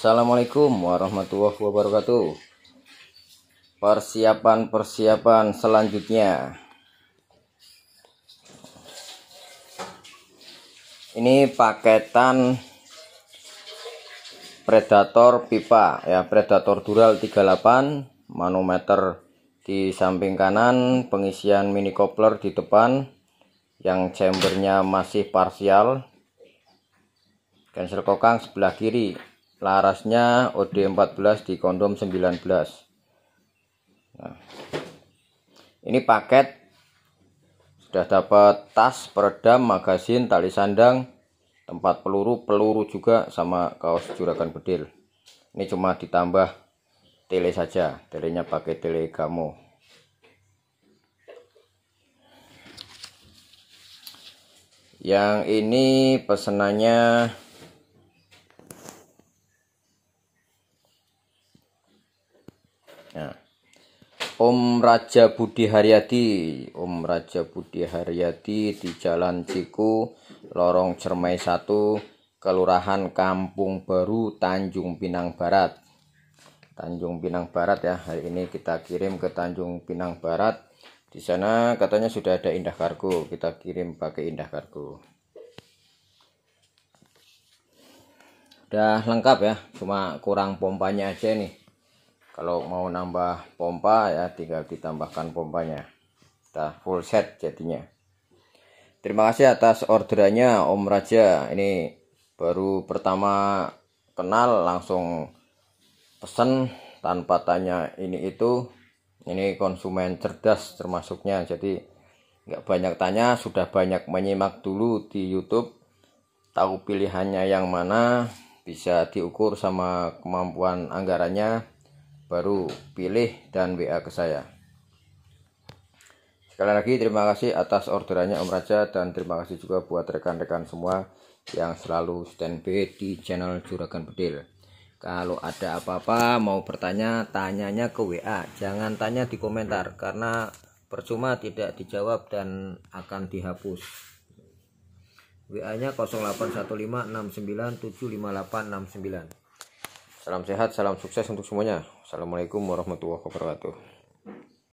Assalamualaikum warahmatullahi wabarakatuh Persiapan-persiapan selanjutnya Ini paketan Predator pipa ya Predator dural 38 Manometer di samping kanan Pengisian mini coupler di depan Yang chambernya masih parsial Cancel kokang sebelah kiri larasnya OD14 di kondom 19 nah, ini paket sudah dapat tas peredam magasin tali sandang tempat peluru peluru juga sama kaos juragan bedil ini cuma ditambah tele saja telenya pakai tele kamu. yang ini pesenannya Ya. Om Raja Budi Haryati, Om Raja Budi Haryati di Jalan Ciku, Lorong Cermai 1, Kelurahan Kampung Baru, Tanjung Pinang Barat. Tanjung Pinang Barat ya, hari ini kita kirim ke Tanjung Pinang Barat. Di sana katanya sudah ada Indah Kargo, kita kirim pakai Indah Kargo. Udah lengkap ya, cuma kurang pompanya aja nih kalau mau nambah pompa ya tinggal ditambahkan pompanya kita full set jadinya terima kasih atas orderannya Om Raja ini baru pertama kenal langsung pesen tanpa tanya ini itu ini konsumen cerdas termasuknya jadi nggak banyak tanya sudah banyak menyimak dulu di YouTube tahu pilihannya yang mana bisa diukur sama kemampuan anggarannya baru pilih dan WA ke saya. Sekali lagi terima kasih atas orderannya Om Raja dan terima kasih juga buat rekan-rekan semua yang selalu standby di channel Juragan Bedil. Kalau ada apa-apa mau bertanya, tanyanya ke WA, jangan tanya di komentar karena percuma tidak dijawab dan akan dihapus. WA-nya 081569758659. Salam sehat, salam sukses untuk semuanya. Assalamualaikum warahmatullahi wabarakatuh.